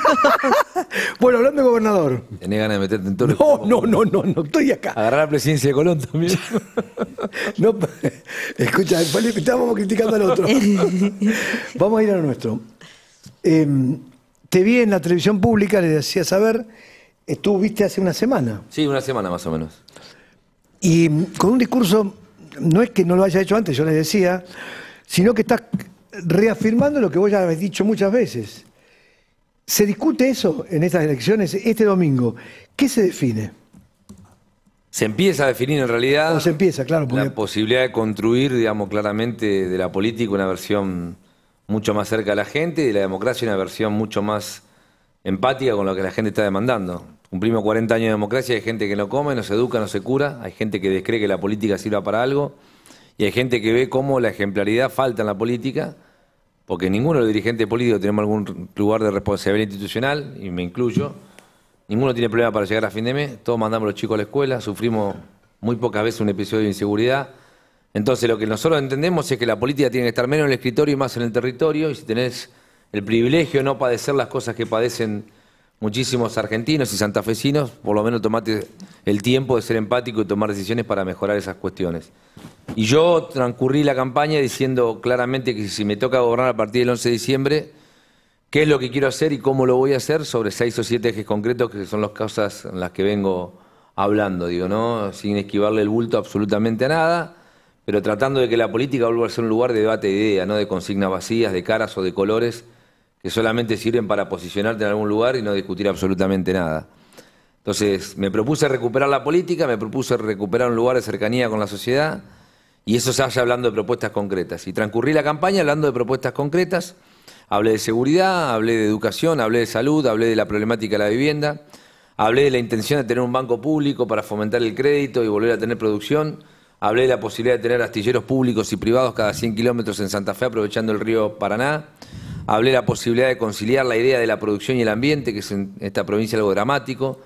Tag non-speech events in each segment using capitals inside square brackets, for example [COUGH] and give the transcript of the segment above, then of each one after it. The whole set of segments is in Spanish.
[LAUGHS] bueno, hablando de gobernador. ¿Tenés ganas de meterte en todo No, no, no, no, estoy acá. Agarrar la presidencia de Colón también. [LAUGHS] no, [LAUGHS] escucha, estábamos criticando al otro. Vamos a ir a lo nuestro. Em, te vi en la televisión pública, le decía saber, estuviste hace una semana. Sí, una semana más o menos. Y em, con un discurso, no es que no lo haya hecho antes, yo le decía, sino que estás reafirmando lo que vos ya habéis dicho muchas veces. Se discute eso en estas elecciones este domingo. ¿Qué se define? Se empieza a definir en realidad. se empieza, claro. La posibilidad de construir, digamos, claramente de la política una versión mucho más cerca a la gente y de la democracia una versión mucho más empática con lo que la gente está demandando. Cumplimos 40 años de democracia, hay gente que no come, no se educa, no se cura, hay gente que descree que la política sirva para algo y hay gente que ve cómo la ejemplaridad falta en la política porque ninguno de los dirigentes políticos tenemos algún lugar de responsabilidad institucional, y me incluyo, ninguno tiene problema para llegar a fin de mes, todos mandamos los chicos a la escuela, sufrimos muy pocas veces un episodio de inseguridad. Entonces lo que nosotros entendemos es que la política tiene que estar menos en el escritorio y más en el territorio, y si tenés el privilegio de no padecer las cosas que padecen muchísimos argentinos y santafesinos, por lo menos tomate el tiempo de ser empático y tomar decisiones para mejorar esas cuestiones. Y yo transcurrí la campaña diciendo claramente que si me toca gobernar a partir del 11 de diciembre, qué es lo que quiero hacer y cómo lo voy a hacer sobre seis o siete ejes concretos que son las causas en las que vengo hablando, digo, ¿no? Sin esquivarle el bulto absolutamente a nada, pero tratando de que la política vuelva a ser un lugar de debate de ideas, no de consignas vacías, de caras o de colores, que solamente sirven para posicionarte en algún lugar y no discutir absolutamente nada. Entonces, me propuse recuperar la política, me propuse recuperar un lugar de cercanía con la sociedad y eso se hace hablando de propuestas concretas. Y transcurrí la campaña hablando de propuestas concretas. Hablé de seguridad, hablé de educación, hablé de salud, hablé de la problemática de la vivienda, hablé de la intención de tener un banco público para fomentar el crédito y volver a tener producción. Hablé de la posibilidad de tener astilleros públicos y privados cada 100 kilómetros en Santa Fe aprovechando el río Paraná. Hablé de la posibilidad de conciliar la idea de la producción y el ambiente, que es en esta provincia algo dramático.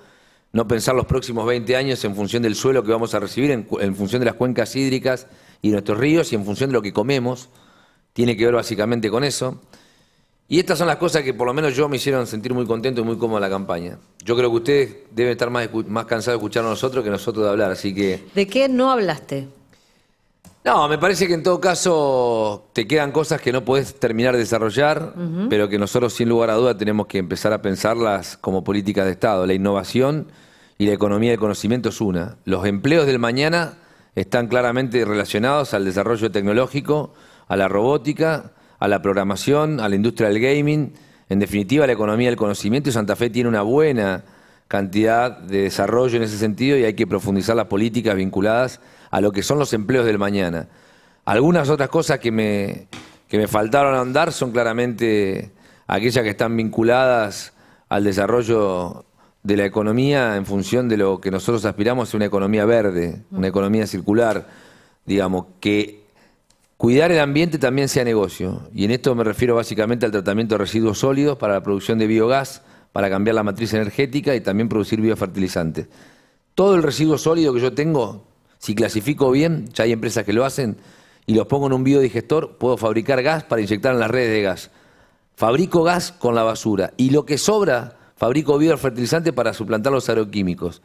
No pensar los próximos 20 años en función del suelo que vamos a recibir, en, función de las cuencas hídricas y nuestros ríos y en función de lo que comemos. Tiene que ver básicamente con eso. Y estas son las cosas que por lo menos yo me hicieron sentir muy contento y muy cómodo en la campaña. Yo creo que ustedes deben estar más, más cansados de escuchar a nosotros que nosotros de hablar, así que... ¿De qué no hablaste? No, me parece que en todo caso te quedan cosas que no puedes terminar de desarrollar, pero que nosotros sin lugar a duda tenemos que empezar a pensarlas como políticas de Estado. La innovación y la economía del conocimiento es una. Los empleos del mañana están claramente relacionados al desarrollo tecnológico, a la robótica, a la programación, a la industria del gaming, en definitiva la economía del conocimiento y Santa Fe tiene una buena cantidad de desarrollo en ese sentido y hay que profundizar las políticas vinculadas a lo que son los empleos del mañana. Algunas otras cosas que me, que me faltaron andar son claramente aquellas que están vinculadas al desarrollo de la economía en función de lo que nosotros aspiramos a una economía verde, una economía circular, digamos, que cuidar el ambiente también sea negocio. Y en esto me refiero básicamente al tratamiento de residuos sólidos para la producción de biogás, para cambiar la matriz energética y también producir biofertilizantes. Todo el residuo sólido que yo tengo si clasifico bien, ya hay empresas que lo hacen, y los pongo en un biodigestor, puedo fabricar gas para inyectar en las redes de gas. Fabrico gas con la basura. Y lo que sobra, fabrico biofertilizante para suplantar los agroquímicos.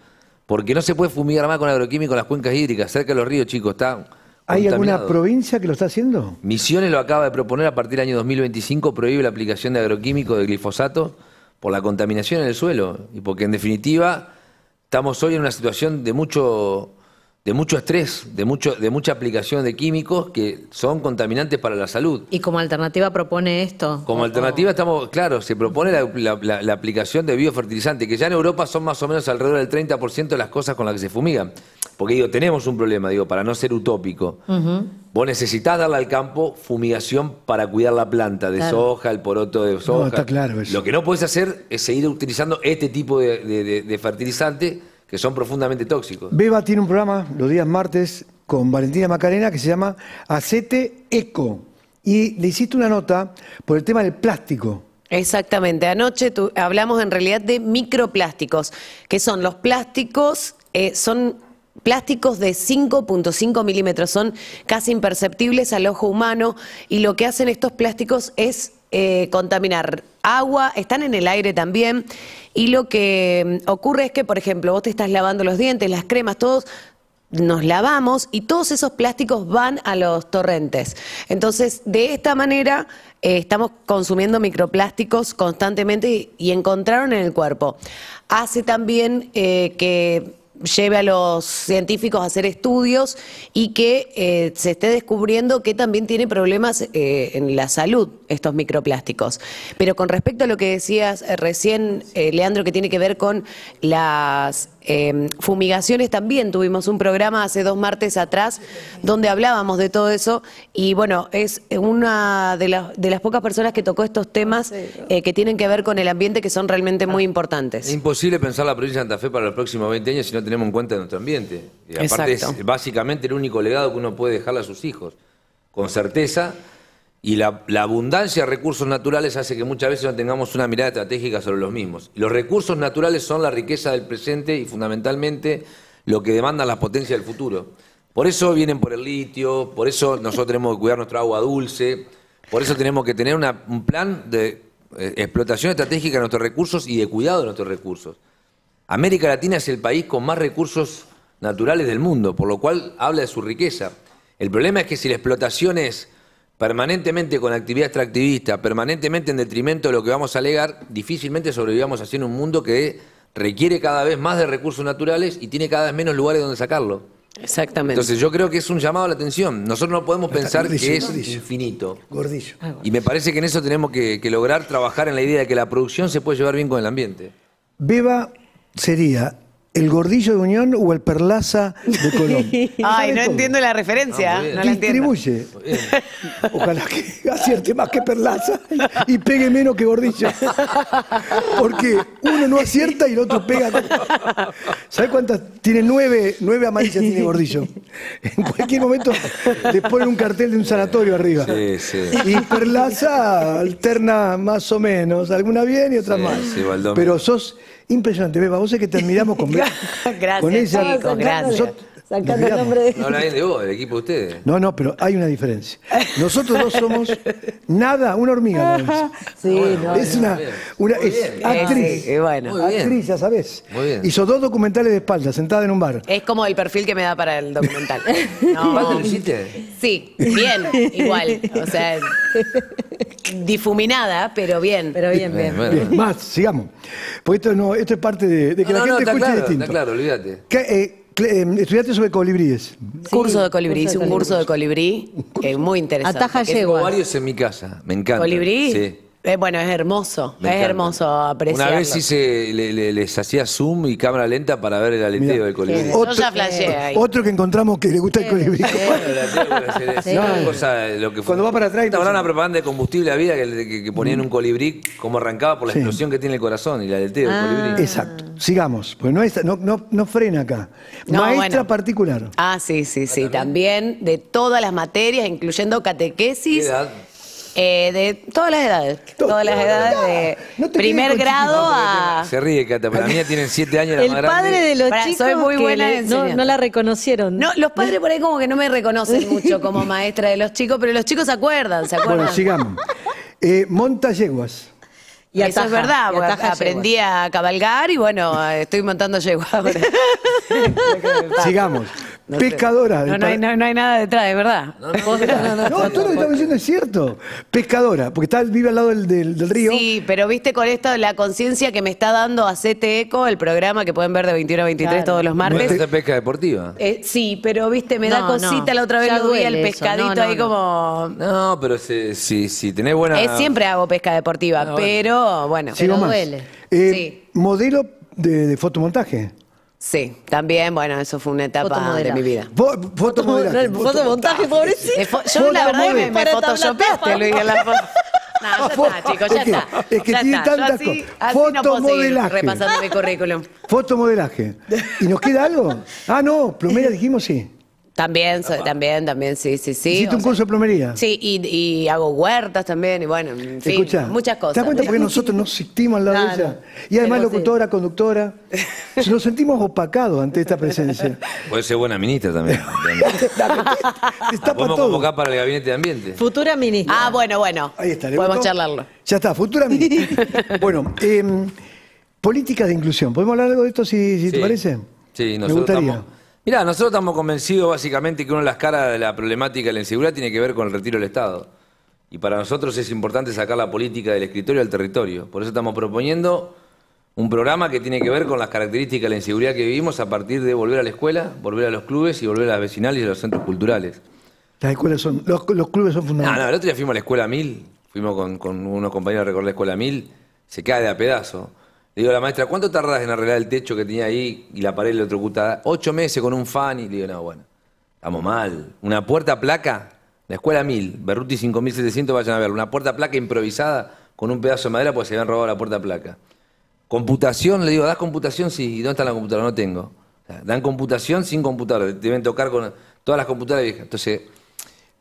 Porque no se puede fumigar más con agroquímicos en las cuencas hídricas, cerca de los ríos, chicos. Está ¿Hay alguna provincia que lo está haciendo? Misiones lo acaba de proponer a partir del año 2025, prohíbe la aplicación de agroquímicos de glifosato por la contaminación en el suelo. Y porque en definitiva estamos hoy en una situación de mucho de mucho estrés, de, mucho, de mucha aplicación de químicos que son contaminantes para la salud. ¿Y como alternativa propone esto? Como alternativa estamos, claro, se propone la, aplicación de biofertilizantes, que ya en Europa son más o menos alrededor del 30% de las cosas con las que se fumigan. Porque digo, tenemos un problema, digo, para no ser utópico. Vos necesitás darle al campo fumigación para cuidar la planta de soja, el poroto de soja. está claro Lo que no puedes hacer es seguir utilizando este tipo de, fertilizantes que son profundamente tóxicos. Beba tiene un programa los días martes con Valentina Macarena que se llama Acete Eco. Y le hiciste una nota por el tema del plástico. Exactamente, anoche hablamos en realidad de microplásticos, que son los plásticos, eh, son plásticos de 5.5 milímetros, son casi imperceptibles al ojo humano y lo que hacen estos plásticos es eh, contaminar agua, están en el aire también. Y lo que mm, ocurre es que, por ejemplo, vos te estás lavando los dientes, las cremas, todos nos lavamos y todos esos plásticos van a los torrentes. Entonces, de esta manera eh, estamos consumiendo microplásticos constantemente y, encontraron en el cuerpo. Hace también eh, que lleve a los científicos a hacer estudios y que eh, se esté descubriendo que también tiene problemas eh, en la salud estos microplásticos. Pero con respecto a lo que decías eh, recién, Leandro, que tiene que ver con las em, fumigaciones, también tuvimos un programa hace dos martes atrás donde hablábamos de todo eso y bueno, es una de, de las pocas personas que tocó estos temas ah, que tienen que ver con el ambiente que son realmente muy ah, importantes. Imposible pensar la provincia de Santa Fe para los próximos 20 años si no tenemos en cuenta de nuestro ambiente. aparte es básicamente el único legado que uno puede dejarle a sus hijos, con certeza. Y la, abundancia de recursos naturales hace que muchas veces no tengamos una mirada estratégica sobre los mismos. los recursos naturales son la riqueza del presente y fundamentalmente lo que demandan las potencias del futuro. Por eso vienen por el litio, por eso nosotros tenemos que cuidar nuestra agua dulce, por eso tenemos que tener un plan de eh, explotación estratégica de nuestros recursos y de cuidado de nuestros recursos. América Latina es el país con más recursos naturales del mundo, por lo cual habla de su riqueza. El problema es que si la explotación es permanentemente con actividad extractivista, permanentemente en detrimento de lo que vamos a alegar, difícilmente sobrevivamos así en un mundo que requiere cada vez más de recursos naturales y tiene cada vez menos lugares donde sacarlo. Exactamente. Entonces yo creo que es un llamado a la atención. Nosotros no podemos pensar que es infinito. Gordillo. Ah, y me parece que en eso tenemos que, que, lograr trabajar en la idea de que la producción se puede llevar bien con el ambiente. Viva sería el gordillo de Unión o el perlaza de Colón. [LAUGHS] Ay, no entiendo la referencia. Ah, no, Ojalá que acierte más que perlaza y pegue menos que gordillo. Porque uno no acierta y el otro pega. ¿Sabes cuántas? Tiene nueve, nueve amarillas tiene gordillo. En cualquier momento le ponen un cartel de un sanatorio arriba. Sí, sí. Y perlaza alterna más o menos. Alguna bien y otra sí, mal. Pero sos Impresionante, Beba, vos sabés que terminamos con, [LAUGHS] gracias, con ella? gracias nombre de... No de vos, del equipo de ustedes. No, no, pero hay una diferencia. Nosotros dos somos nada, una hormiga. [LAUGHS] sí, ah, no, es una, es actriz. bueno. Actriz, ya sabes. Muy bien. Hizo dos documentales de espalda, sentada en un bar. Es como el perfil que me da para el documental. [LAUGHS] ¿Cuánto lo hiciste? Sí, bien, igual. O sea, difuminada, pero bien. Pero bien, eh, bien. Más, sigamos. Porque esto, no, esto es parte de, que la gente escuche distinto. Está claro, olvídate. Eh, Em, estudiaste sobre colibríes. curso de colibrí, un curso de colibrí, eh, muy interesante. Ataja Tengo varios en mi casa, me encanta. ¿Colibrí? Sí. Eh, bueno, es hermoso, es hermoso apreciarlo. Una vez le- les hacía zoom y cámara lenta para ver el aleteo del colibrí. Eh, otro que encontramos que le gusta el colibrí. Cuando va para atrás Estaba una propaganda de combustible a vida que, ponían mm. un colibrí como arrancaba por la explosión que tiene el corazón y el aleteo del colibrí. Ah. Exacto. Sigamos, pues no, no, no, frena acá. No, Maestra particular. Ah, sí, sí, sí, también de todas las materias, incluyendo catequesis. Eh, de todas las edades. Todas las edades de primer grado a. Se ríe, Cata, para mí tienen siete años El padre de los chicos no, la reconocieron. No, los padres por ahí como que no me reconocen [LAUGHS] mucho como maestra de los chicos, pero los chicos se acuerdan, se acuerdan. Bueno, sigamos. Eh, monta yeguas. Y Eso es verdad, porque aprendí a cabalgar y bueno, estoy montando yeguas [LAUGHS] [LAUGHS] Sigamos pescadora. No, hay, nada detrás, de verdad. No, todo lo que estás diciendo es cierto. Pescadora, porque está, vive al lado del, río. Sí, pero viste con esto la conciencia que me está dando Cete Eco, el programa que pueden ver de 21 a 23 todos los martes. es pesca deportiva? Eh, sí, pero viste, me da cosita la otra vez lo vi el pescadito ahí como... No, pero si, si, tenés buena... Eh, siempre hago pesca deportiva, ah, pero bueno. pero duele. Eh, modelo de, de fotomontaje. Sí, también, bueno, eso fue una etapa de mi vida. Fotomodelaje. fotomontaje, pobrecito. Yo la verdad me, me Luis, en la [LAUGHS] No, ya está, chicos, ya está. Es que tiene tantas cosas. Fotomodelaje. repasando mi currículum. Fotomodelaje. ¿Y nos queda algo? Ah, no, plomera [LAUGHS] dijimos sí. También, también, también, sí, sí, sí. ¿Hiciste un curso de plomería? Sí, y, hago huertas también, y bueno, muchas cosas. ¿Te das cuenta por qué [LAUGHS] nosotros nos sentimos al lado de ella? Y además locutora, conductora, [LAUGHS] nos sentimos opacados ante esta presencia. Puede ser buena ministra también. [LAUGHS] está para todo. para el Gabinete de Ambiente. Futura ministra. Ah, bueno, bueno. Ahí está. Podemos charlarlo. Ya está, futura ministra. bueno, em, políticas de inclusión. ¿Podemos hablar algo de esto si, si te parece? Sí, nosotros gustaría. Mirá, nosotros estamos convencidos básicamente que una de las caras de la problemática de la inseguridad tiene que ver con el retiro del Estado. Y para nosotros es importante sacar la política del escritorio al territorio. Por eso estamos proponiendo un programa que tiene que ver con las características de la inseguridad que vivimos a partir de volver a la escuela, volver a los clubes y volver a las vecinales y a los centros culturales. Las escuelas son, los, clubes son fundamentales. No, no, el otro día fuimos a la escuela 1000, fuimos con, unos compañeros a recorrer la escuela Mil. se cae de a pedazo. Le digo a la maestra, ¿cuánto tardás en arreglar el techo que tenía ahí y la pared otro cuta? Ocho meses con un fan. Y le digo, no, bueno, estamos mal. Una puerta placa, la escuela 1000, Berruti 5700, vayan a verlo. Una puerta placa improvisada con un pedazo de madera porque se habían robado la puerta placa. Computación, le digo, ¿das computación? Sí. ¿Y dónde está la computadora? No tengo. dan computación sin computadora. Deben tocar con todas las computadoras viejas. Entonces,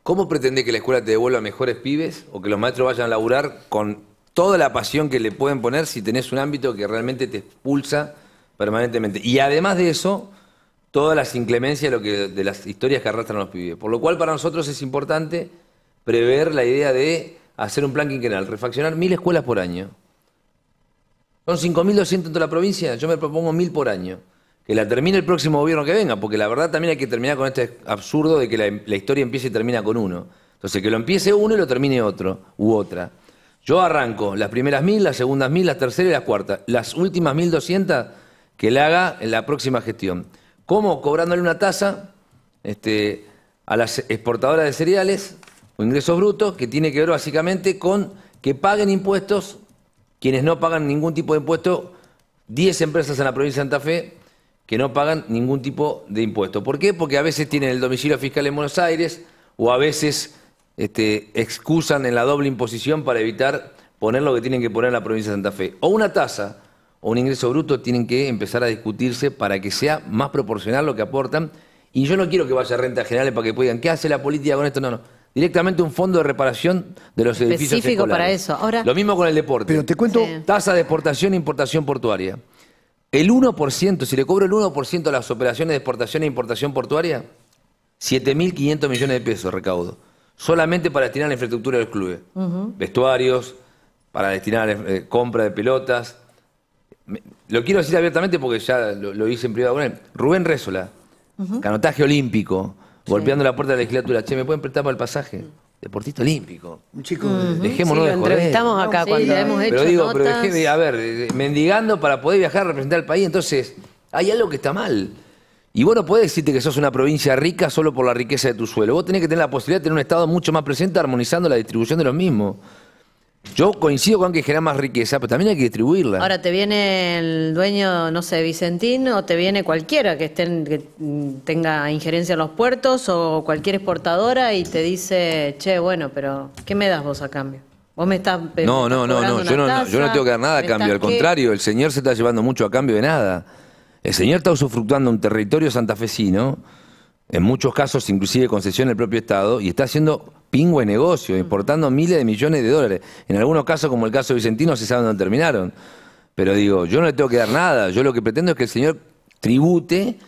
¿cómo pretendés que la escuela te devuelva mejores pibes o que los maestros vayan a laburar con toda la pasión que le pueden poner si tenés un ámbito que realmente te expulsa permanentemente. Y además de eso, todas las inclemencias de, lo que, de las historias que arrastran los pibes. Por lo cual para nosotros es importante prever la idea de hacer un plan quinquenal, refaccionar mil escuelas por año. Son 5.200 en toda la provincia, yo me propongo mil por año. Que la termine el próximo gobierno que venga, porque la verdad también hay que terminar con este absurdo de que la, la historia empiece y termina con uno. Entonces, que lo empiece uno y lo termine otro, u otra. Yo arranco las primeras mil, las segundas mil, las terceras y las cuartas. Las últimas mil doscientas que le haga en la próxima gestión. ¿Cómo? Cobrándole una tasa este, a las exportadoras de cereales o ingresos brutos que tiene que ver básicamente con que paguen impuestos quienes no pagan ningún tipo de impuesto, 10 empresas en la provincia de Santa Fe que no pagan ningún tipo de impuesto. ¿Por qué? Porque a veces tienen el domicilio fiscal en Buenos Aires o a veces este, excusan en la doble imposición para evitar poner lo que tienen que poner en la provincia de Santa Fe. O una tasa o un ingreso bruto tienen que empezar a discutirse para que sea más proporcional lo que aportan. Y yo no quiero que vaya a rentas generales para que puedan, ¿qué hace la política con esto? No, no. Directamente un fondo de reparación de los edificios Específico para eso. Ahora... Lo mismo con el deporte. Pero te cuento... Tasa de exportación e importación portuaria. El 1%, si le cobro el 1% a las operaciones de exportación e importación portuaria, 7.500 millones de pesos recaudo solamente para destinar la infraestructura del club. Vestuarios, para destinar eh, compra de pelotas. lo quiero decir abiertamente porque ya lo, hice en privado Rubén Résola, canotaje olímpico, golpeando la puerta de la legislatura. Che, ¿me pueden prestar para el pasaje? Deportista olímpico. Un chico. Dejémonos de lo entrevistamos acá cuando hemos hecho. Pero digo, a ver, mendigando para poder viajar a representar al país. Entonces, hay algo que está mal. Y bueno, puede decirte que sos una provincia rica solo por la riqueza de tu suelo. Vos tenés que tener la posibilidad de tener un Estado mucho más presente armonizando la distribución de los mismos. Yo coincido con que genera más riqueza, pero también hay que distribuirla. Ahora, ¿te viene el dueño, no sé, Vicentín, o te viene cualquiera que, estén, que tenga injerencia en los puertos o cualquier exportadora y te dice, che, bueno, pero ¿qué me das vos a cambio? Vos me estás. Eh, no, no, no, no, yo no, tengo que dar nada a cambio. Al contrario, el señor se está llevando mucho a cambio de nada. El señor está usufructuando un territorio santafesino, en muchos casos inclusive concesión del propio Estado, y está haciendo pingüe negocio, importando miles de millones de dólares. En algunos casos, como el caso de Vicentino, se sabe dónde terminaron. Pero digo, yo no le tengo que dar nada, yo lo que pretendo es que el señor tribute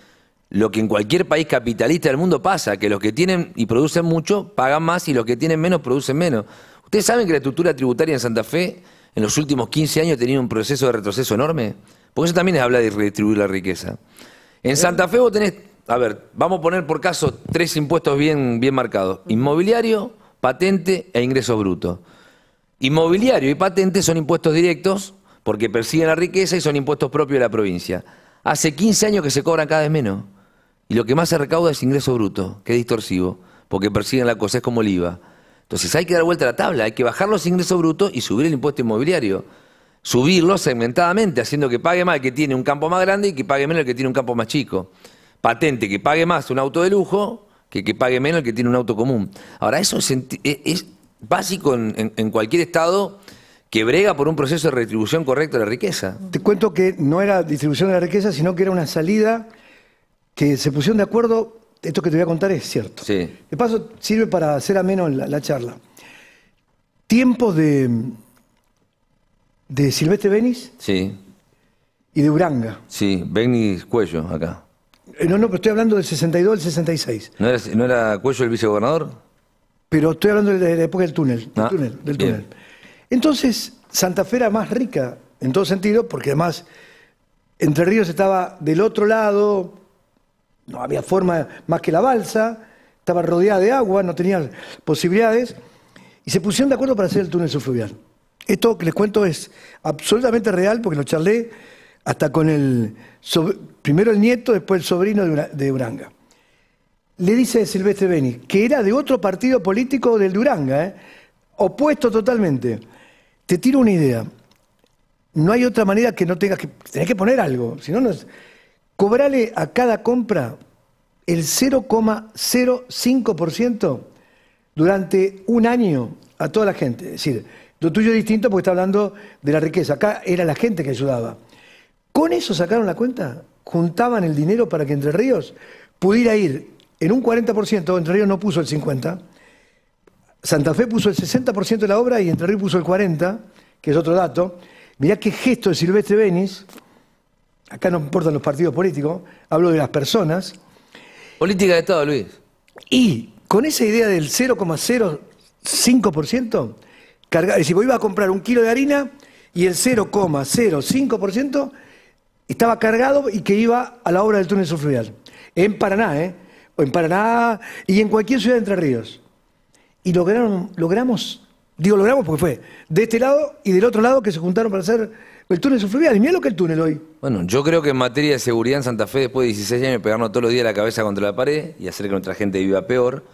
lo que en cualquier país capitalista del mundo pasa, que los que tienen y producen mucho pagan más y los que tienen menos producen menos. Ustedes saben que la estructura tributaria en Santa Fe en los últimos 15 años ha tenido un proceso de retroceso enorme. Porque eso también es hablar de redistribuir la riqueza. En Santa Fe vos tenés, a ver, vamos a poner por caso tres impuestos bien, bien marcados. Inmobiliario, patente e ingresos brutos. Inmobiliario y patente son impuestos directos porque persiguen la riqueza y son impuestos propios de la provincia. Hace 15 años que se cobran cada vez menos. Y lo que más se recauda es ingreso bruto, que es distorsivo, porque persiguen la cosa, es como el IVA. Entonces hay que dar vuelta a la tabla, hay que bajar los ingresos brutos y subir el impuesto inmobiliario subirlo segmentadamente, haciendo que pague más el que tiene un campo más grande y que pague menos el que tiene un campo más chico. Patente, que pague más un auto de lujo que que pague menos el que tiene un auto común. Ahora, eso es, básico en, cualquier estado que brega por un proceso de retribución correcto de la riqueza. Te cuento que no era distribución de la riqueza, sino que era una salida que se pusieron de acuerdo. Esto que te voy a contar es cierto. Sí. De paso, sirve para hacer ameno la, la charla. Tiempos de, ¿De Silvestre Benis? Sí. ¿Y de Uranga? Sí, Benis Cuello, acá. Eh, no, no, pero estoy hablando del 62 al 66. ¿No era, Cuello el vicegobernador? Pero estoy hablando de del túnel. Del ah, túnel, Entonces, Santa Fe era más rica en todo sentido, porque además Entre Ríos estaba del otro lado, no había forma más que la balsa, estaba rodeada de agua, no tenía posibilidades, y se pusieron de acuerdo para hacer el túnel subfluvial. Esto que les cuento es absolutamente real porque lo charlé hasta con el, primero el nieto, después el sobrino de, Uranga. Le dice Silvestre Beni, que era de otro partido político del Duranga, ¿eh? opuesto totalmente. Te tiro una idea. No hay otra manera que no tengas que. Tenés que poner algo. Si no, Cobrale a cada compra el 0,05% durante un año a toda la gente. Es decir, lo tuyo es distinto porque está hablando de la riqueza. Acá era la gente que ayudaba. Con eso sacaron la cuenta, juntaban el dinero para que Entre Ríos pudiera ir en un 40%, Entre Ríos no puso el 50%, Santa Fe puso el 60% de la obra y Entre Ríos puso el 40%, que es otro dato. Mirá qué gesto de Silvestre Benis, acá no importan los partidos políticos, hablo de las personas. Política de Estado, Luis. Y con esa idea del 0,05%, y es decir, vos ibas a comprar un kilo de harina y el 0,05% estaba cargado y que iba a la obra del túnel subfluvial. En Paraná, ¿eh? O en Paraná y en cualquier ciudad de Entre Ríos. Y lograron, logramos, digo logramos porque fue de este lado y del otro lado que se juntaron para hacer el túnel subfluvial. Y mira lo que el túnel hoy. Bueno, yo creo que en materia de seguridad en Santa Fe, después de 16 años pegarnos todos los días la cabeza contra la pared y hacer que nuestra gente viva peor,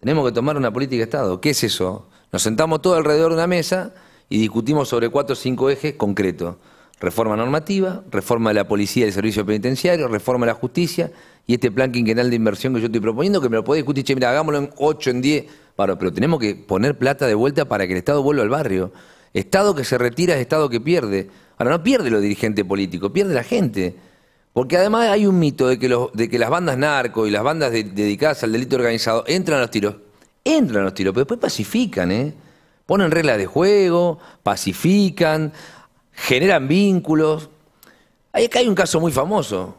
tenemos que tomar una política de Estado. ¿Qué es eso? Nos sentamos todos alrededor de una mesa y discutimos sobre cuatro o cinco ejes concretos. Reforma normativa, reforma de la policía y del servicio penitenciario, reforma de la justicia y este plan quinquenal de inversión que yo estoy proponiendo, que me lo puede discutir, che, mira, hagámoslo en 8, en 10, pero tenemos que poner plata de vuelta para que el Estado vuelva al barrio. Estado que se retira es Estado que pierde. Ahora, no pierde los dirigentes políticos, pierde la gente. Porque además hay un mito de que, los, de que las bandas narco y las bandas dedicadas al delito organizado entran a los tiros entran los tiros, pero después pacifican, ¿eh? Ponen reglas de juego, pacifican, generan vínculos. Ahí acá hay un caso muy famoso.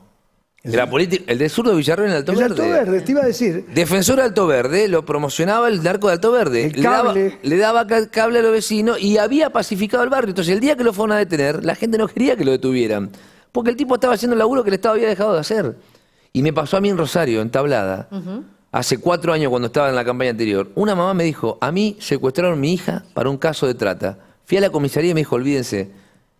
De la el de zurdo Villarreal en Alto el Verde. Alto Verde, te iba a decir. Defensor de Alto Verde, lo promocionaba el narco de Alto Verde. Le, daba, cable a los vecinos y había pacificado el barrio. Entonces, el día que lo fueron a detener, la gente no quería que lo detuvieran. Porque el tipo estaba haciendo el laburo que el Estado había dejado de hacer. Y me pasó a mí en Rosario, en Tablada hace cuatro años cuando estaba en la campaña anterior, una mamá me dijo, a mí secuestraron mi hija para un caso de trata. Fui a la comisaría y me dijo, olvídense,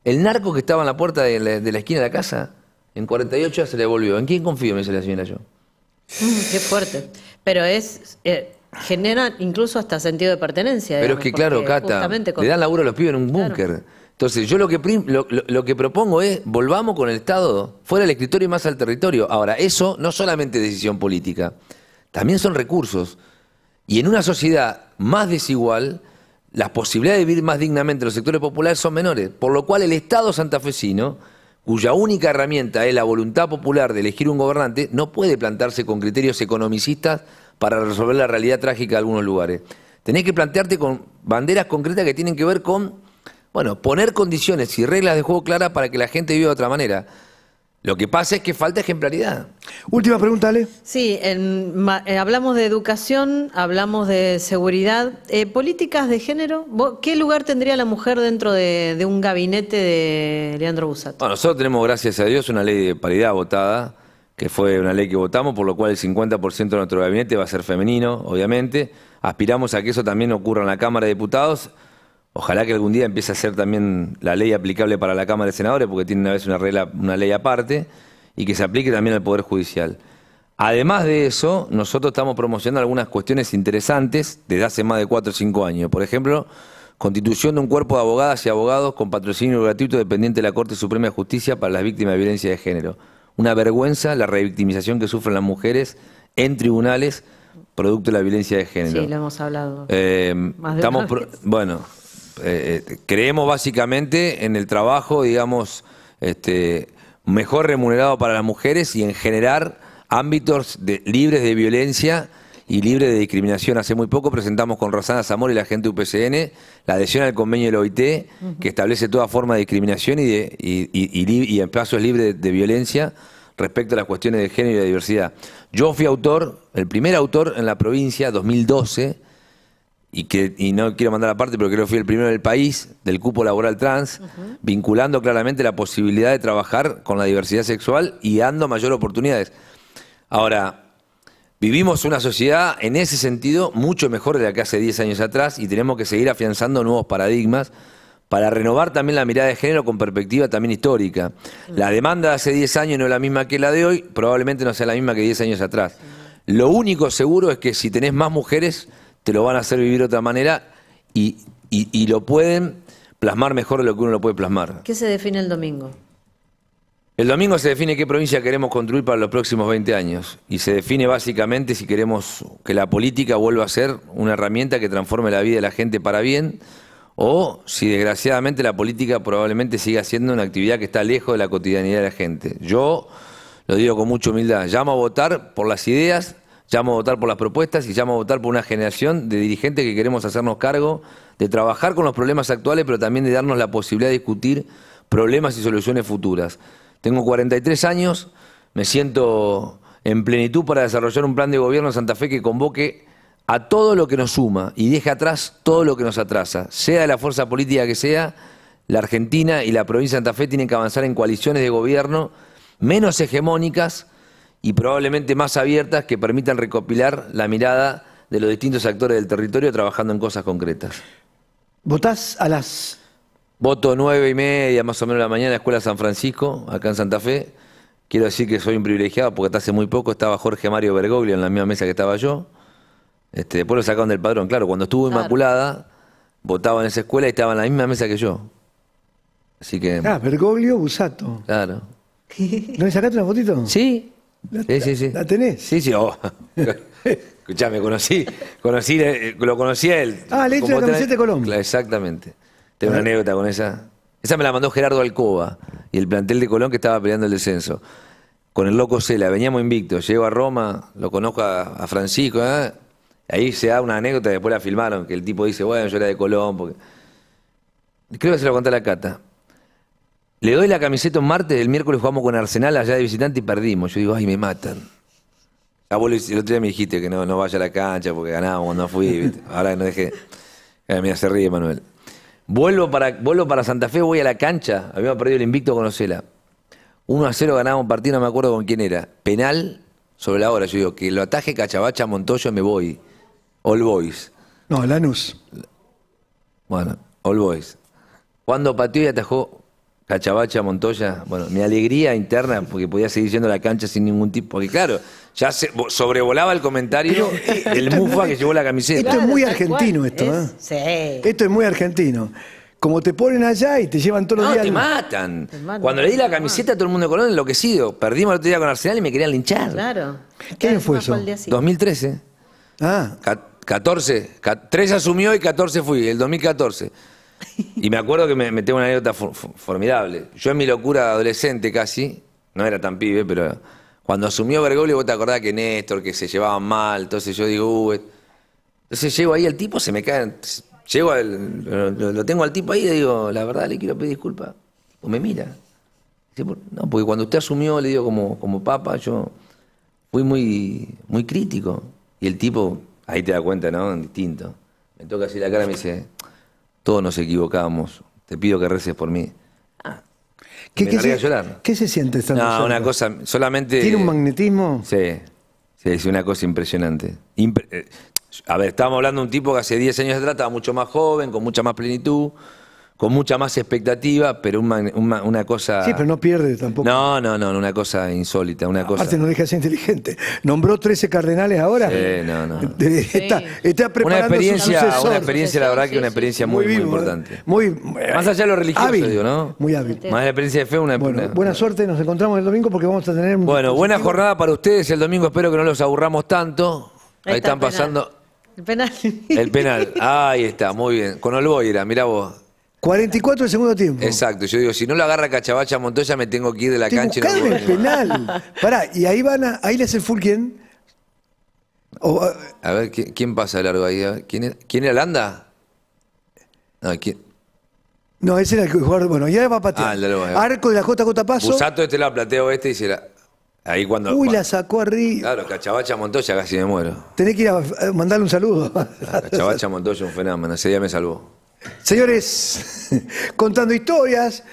el narco que estaba en la puerta de la, esquina de la casa, en 48 se le volvió. ¿En quién confío? Me dice la señora yo. Mm, qué fuerte. Pero es... Eh, genera incluso hasta sentido de pertenencia. Pero es que claro, Cata, le dan laburo a los pibes en un búnker. Entonces yo lo que, lo, lo, que propongo es, volvamos con el Estado fuera del escritorio y más al territorio. Ahora, eso no solamente es decisión política, también son recursos. Y en una sociedad más desigual, las posibilidades de vivir más dignamente en los sectores populares son menores. Por lo cual el Estado santafesino, cuya única herramienta es la voluntad popular de elegir un gobernante, no puede plantarse con criterios economicistas para resolver la realidad trágica de algunos lugares. Tenés que plantearte con banderas concretas que tienen que ver con, bueno, poner condiciones y reglas de juego claras para que la gente viva de otra manera. Lo que pasa es que falta ejemplaridad. Última pregunta, Ale. Sí, eh, hablamos de educación, hablamos de seguridad. Eh, ¿Políticas de género? ¿Qué lugar tendría la mujer dentro de, un gabinete de Leandro Busato? Bueno, nosotros tenemos, gracias a Dios, una ley de paridad votada, que fue una ley que votamos, por lo cual el 50% de nuestro gabinete va a ser femenino, obviamente. Aspiramos a que eso también ocurra en la Cámara de Diputados. Ojalá que algún día empiece a ser también la ley aplicable para la Cámara de Senadores, porque tiene una vez una, regla, una ley aparte y que se aplique también al Poder Judicial. Además de eso, nosotros estamos promocionando algunas cuestiones interesantes desde hace más de 4 o 5 años. Por ejemplo, constitución de un cuerpo de abogadas y abogados con patrocinio gratuito dependiente de la Corte Suprema de Justicia para las víctimas de violencia de género. Una vergüenza la revictimización que sufren las mujeres en tribunales producto de la violencia de género. Sí, lo hemos hablado. Eh, estamos Bueno, eh, eh, creemos básicamente en el trabajo, digamos, este, mejor remunerado para las mujeres y en generar ámbitos libres de violencia y libres de discriminación. Hace muy poco presentamos con Rosana Zamora y la gente UPCN la adhesión al convenio del OIT que establece toda forma de discriminación y, de, y, en plazos libres de, de, violencia respecto a las cuestiones de género y de diversidad. Yo fui autor, el primer autor en la provincia, 2012, y que y no quiero mandar aparte, pero creo que fui el primero del país del cupo laboral trans, vinculando claramente la posibilidad de trabajar con la diversidad sexual y dando mayor oportunidades. Ahora, vivimos una sociedad en ese sentido mucho mejor de la que hace 10 años atrás y tenemos que seguir afianzando nuevos paradigmas para renovar también la mirada de género con perspectiva también histórica. Mm. La demanda de hace 10 años no es la misma que la de hoy, probablemente no sea la misma que 10 años atrás. Lo único seguro es que si tenés más mujeres, te lo van a hacer vivir de otra manera y, lo pueden plasmar mejor de lo que uno lo puede plasmar. ¿Qué se define el domingo? El domingo se define qué provincia queremos construir para los próximos 20 años y se define básicamente si queremos que la política vuelva a ser una herramienta que transforme la vida de la gente para bien o si desgraciadamente la política probablemente siga siendo una actividad que está lejos de la cotidianidad de la gente. Yo lo digo con mucha humildad, llamo a votar por las ideas, Llamo a votar por las propuestas y llamo a votar por una generación de dirigentes que queremos hacernos cargo de trabajar con los problemas actuales, pero también de darnos la posibilidad de discutir problemas y soluciones futuras. Tengo 43 años, me siento en plenitud para desarrollar un plan de gobierno en Santa Fe que convoque a todo lo que nos suma y deje atrás todo lo que nos atrasa. Sea de la fuerza política que sea, la Argentina y la provincia de Santa Fe tienen que avanzar en coaliciones de gobierno menos hegemónicas, y probablemente más abiertas que permitan recopilar la mirada de los distintos actores del territorio trabajando en cosas concretas. ¿Votás a las...? Voto nueve y media, más o menos la mañana, la Escuela San Francisco, acá en Santa Fe. Quiero decir que soy un privilegiado porque hasta hace muy poco estaba Jorge Mario Bergoglio en la misma mesa que estaba yo. Este, después lo sacaron del padrón. Claro, cuando estuvo Inmaculada, votaba en esa escuela y estaba en la misma mesa que yo. Así que... Ah, Bergoglio Busato. Claro. ¿No le sacaste una fotito? Sí, la, sí, sí, sí. ¿La tenés? Sí, sí. Oh. [LAUGHS] Escuchame, conocí, conocí, eh, lo conocí a él. Ah, le he hecho la de Exactamente. Tengo una anécdota con esa. Esa me la mandó Gerardo Alcoba y el plantel de Colón que estaba peleando el descenso. Con el loco Cela, veníamos invictos. Llego a Roma, lo conozco a, Francisco. ¿eh? Ahí se da una anécdota, y después la filmaron, que el tipo dice, bueno, yo era de Colón. Porque... Creo que se lo conté a la Cata. Le doy la camiseta un martes, el miércoles jugamos con Arsenal allá de visitante y perdimos. Yo digo, ay, me matan. Ya ah, vos el otro día me dijiste que no, vaya a la cancha porque ganábamos cuando fui. [LAUGHS] Ahora Ahora no dejé. me eh, mira, se ríe Manuel. Vuelvo para, vuelvo para Santa Fe, voy a la cancha. Habíamos perdido el invicto con Ocela. 1 a 0 ganábamos un partido, no me acuerdo con quién era. Penal sobre la hora. Yo digo, que lo ataje Cachabacha Montoyo, me voy. All Boys. No, Lanús. Bueno, All Boys. Cuando pateó y atajó Cachabacha, Montoya, bueno, mi alegría interna, porque podía seguir yendo la cancha sin ningún tipo, porque claro, ya se, sobrevolaba el comentario eh, el Mufa que llevó la camiseta. Esto es muy argentino esto, ¿eh? Sí. Esto es muy argentino. Como te ponen allá y te llevan todos los días. Te matan. te matan. Cuando le di la camiseta, a todo el mundo de Colón enloquecido. Perdimos el otro día con Arsenal y me querían linchar. Claro. ¿Qué fue eso? 2013. Ah. 14, 3 asumió y 14 fui, el 2014. Y me acuerdo que me, mete tengo una anécdota formidable. Yo en mi locura adolescente casi, no era tan pibe, pero cuando asumió Bergoglio, vos te acordás que Néstor, que se llevaban mal, entonces yo digo, uh, entonces llego ahí al tipo, se me cae, llego al, lo, tengo al tipo ahí y le digo, la verdad le quiero pedir disculpas. O me mira. No, porque cuando usted asumió, le digo, como, como papa, yo fui muy, muy crítico. Y el tipo, ahí te da cuenta, ¿no? Distinto. Me toca así la cara y me dice, todos nos equivocamos. Te pido que reces por mí. Ah. ¿Qué, se, siente esta No, una cosa, solamente. ¿Tiene un magnetismo? sí. Sí, es una cosa impresionante. Eh, a ver, estábamos hablando de un tipo que hace 10 años atrás estaba mucho más joven, con mucha más plenitud con mucha más expectativa, pero una, cosa... Sí, pero no pierde tampoco. No, no, no, una cosa insólita, una cosa... no deja inteligente. Nombró 13 cardenales ahora. Sí, no, no. Está, está preparando una experiencia, Una experiencia, la verdad que una experiencia muy, muy, ¿eh? importante. Muy, más allá de lo religioso, digo, ¿no? Muy hábil. Este. Más la experiencia de fe, una... Bueno, buena suerte, nos encontramos el domingo porque vamos a tener... bueno, buena jornada para ustedes el domingo, espero que no los aburramos tanto. Ahí, están pasando... El penal. El penal, [LAUGHS] ahí está, muy bien. Con Olgoira, mira vos. 44 del segundo tiempo. Exacto, yo digo, si no lo agarra Cachabacha Montoya, me tengo que ir de la cancha. y no el penal. Pará, y ahí van a, ahí le hace el full quién. a, ver, ¿quién, pasa de largo ahí? ¿Quién, era, ¿Quién Landa? No, ¿quién? No, ese era el jugador. Bueno, ya va a patear. Ah, Arco de la JJ Paso. Usato este la plateo este y se Ahí cuando. Uy, la sacó arriba. Claro, Cachabacha Montoya casi me muero. Tenés que ir a mandarle un saludo. Cachabacha Montoya, un fenómeno. Ese día me salvó. Señores, [LAUGHS] contando historias,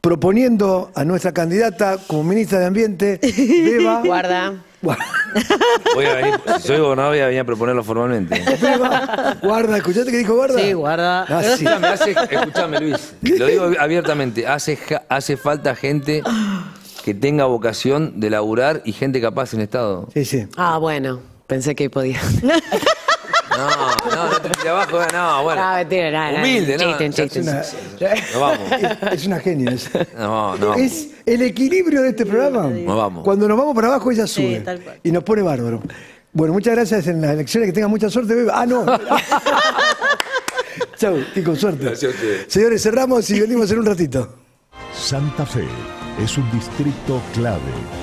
proponiendo a nuestra candidata como ministra de Ambiente, Beba. [LAUGHS] Guarda. [LAUGHS] Voy a venir, soy gobernador voy a venir a proponerlo formalmente. Beba, guarda, ¿escuchaste que dijo guarda? Sí, guarda. Ah, Escuchame, Luis, lo digo abiertamente, hace, hace falta gente que tenga vocación de laburar y gente capaz en Estado. Sí, sí. Ah, bueno, pensé que podía. No, no, no abajo, no, bueno. Humilde, ¿no? Es una, Es, una genia. no, no. Es el equilibrio de este programa. Nos vamos. Cuando nos vamos para abajo, ella sube. Y nos pone bárbaro. Bueno, muchas gracias en las elecciones. Que tengan mucha suerte, bebé. Ah, no. [LAUGHS] Chau, y con suerte. Señores, cerramos y venimos en un ratito. Santa Fe es un distrito clave